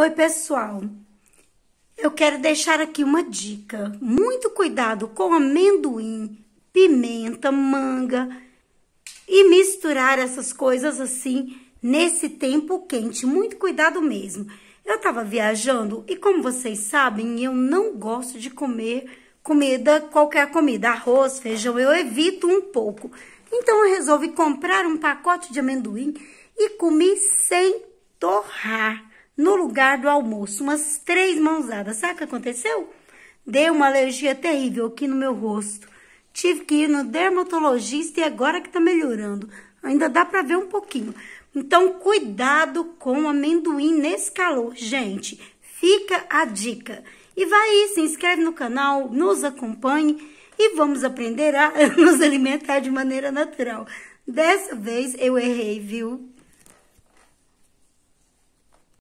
Oi, pessoal. Eu quero deixar aqui uma dica. Muito cuidado com amendoim, pimenta, manga e misturar essas coisas assim nesse tempo quente. Muito cuidado mesmo. Eu estava viajando e, como vocês sabem, eu não gosto de comer comida, qualquer comida, arroz, feijão, eu evito um pouco. Então eu resolvi comprar um pacote de amendoim e comi sem torrar no lugar do almoço, umas três mãozadas. Sabe o que aconteceu? Deu uma alergia terrível aqui no meu rosto. Tive que ir no dermatologista e agora que tá melhorando. Ainda dá para ver um pouquinho. Então, cuidado com amendoim nesse calor. Gente, fica a dica. E vai aí, se inscreve no canal, nos acompanhe e vamos aprender a nos alimentar de maneira natural. Dessa vez eu errei, viu?